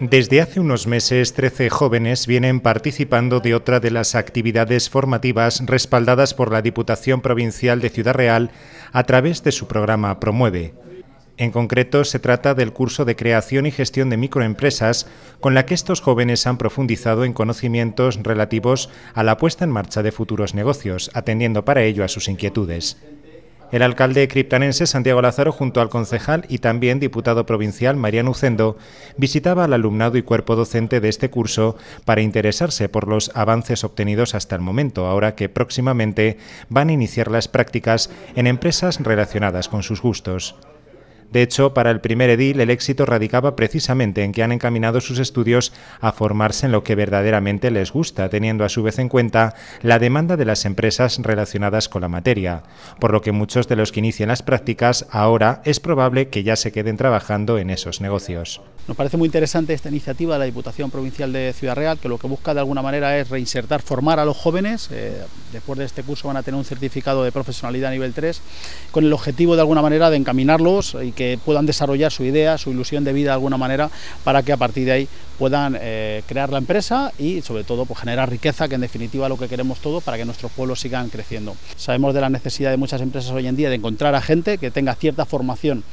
Desde hace unos meses, 13 jóvenes vienen participando de otra de las actividades formativas respaldadas por la Diputación Provincial de Ciudad Real a través de su programa Promueve. En concreto, se trata del curso de creación y gestión de microempresas, con la que estos jóvenes han profundizado en conocimientos relativos a la puesta en marcha de futuros negocios, atendiendo para ello a sus inquietudes. El alcalde criptanense Santiago Lázaro, junto al concejal y también diputado provincial Mariano Ucendo, visitaba al alumnado y cuerpo docente de este curso para interesarse por los avances obtenidos hasta el momento, ahora que próximamente van a iniciar las prácticas en empresas relacionadas con sus gustos. De hecho, para el primer edil el éxito radicaba precisamente en que han encaminado sus estudios a formarse en lo que verdaderamente les gusta, teniendo a su vez en cuenta la demanda de las empresas relacionadas con la materia, por lo que muchos de los que inician las prácticas ahora es probable que ya se queden trabajando en esos negocios. Nos parece muy interesante esta iniciativa de la Diputación Provincial de Ciudad Real, que lo que busca de alguna manera es reinsertar, formar a los jóvenes. Eh, Después de este curso van a tener un certificado de profesionalidad nivel 3 con el objetivo de alguna manera de encaminarlos y que puedan desarrollar su idea, su ilusión de vida de alguna manera para que a partir de ahí puedan eh, crear la empresa y sobre todo pues, generar riqueza, que en definitiva es lo que queremos todos para que nuestros pueblos sigan creciendo. Sabemos de la necesidad de muchas empresas hoy en día de encontrar a gente que tenga cierta formación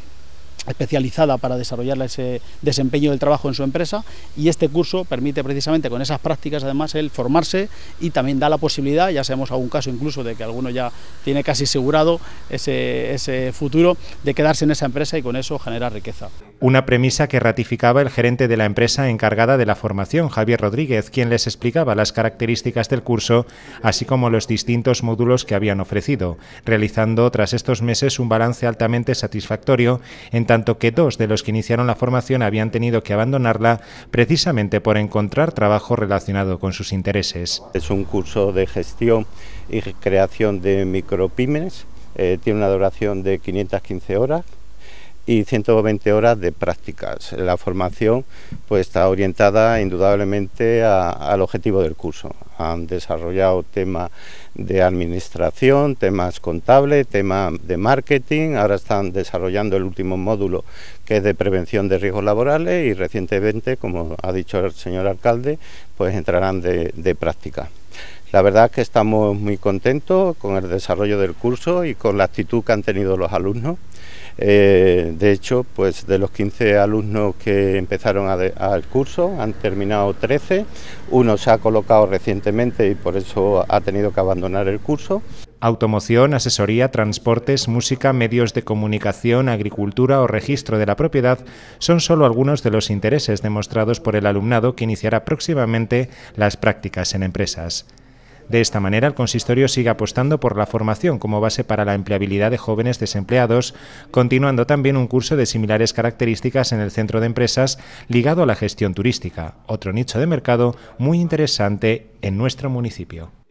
especializada para desarrollar ese desempeño del trabajo en su empresa y este curso permite precisamente con esas prácticas además el formarse y también da la posibilidad, ya sabemos algún caso incluso de que alguno ya tiene casi asegurado ese, futuro de quedarse en esa empresa y con eso generar riqueza. Una premisa que ratificaba el gerente de la empresa encargada de la formación, Javier Rodríguez, quien les explicaba las características del curso, así como los distintos módulos que habían ofrecido, realizando tras estos meses un balance altamente satisfactorio en tanto que dos de los que iniciaron la formación habían tenido que abandonarla precisamente por encontrar trabajo relacionado con sus intereses. Es un curso de gestión y creación de micropymes, eh, tiene una duración de 515 horas y 120 horas de prácticas. La formación pues, está orientada indudablemente al objetivo del curso. Han desarrollado temas de administración, temas contables, temas de marketing, ahora están desarrollando el último módulo que es de prevención de riesgos laborales y recientemente, como ha dicho el señor alcalde, pues entrarán de, de práctica. La verdad es que estamos muy contentos con el desarrollo del curso y con la actitud que han tenido los alumnos. Eh, de hecho, pues de los 15 alumnos que empezaron al curso, han terminado 13. Uno se ha colocado recientemente y por eso ha tenido que abandonar el curso. Automoción, asesoría, transportes, música, medios de comunicación, agricultura o registro de la propiedad son solo algunos de los intereses demostrados por el alumnado que iniciará próximamente las prácticas en empresas. De esta manera, el consistorio sigue apostando por la formación como base para la empleabilidad de jóvenes desempleados, continuando también un curso de similares características en el centro de empresas ligado a la gestión turística, otro nicho de mercado muy interesante en nuestro municipio.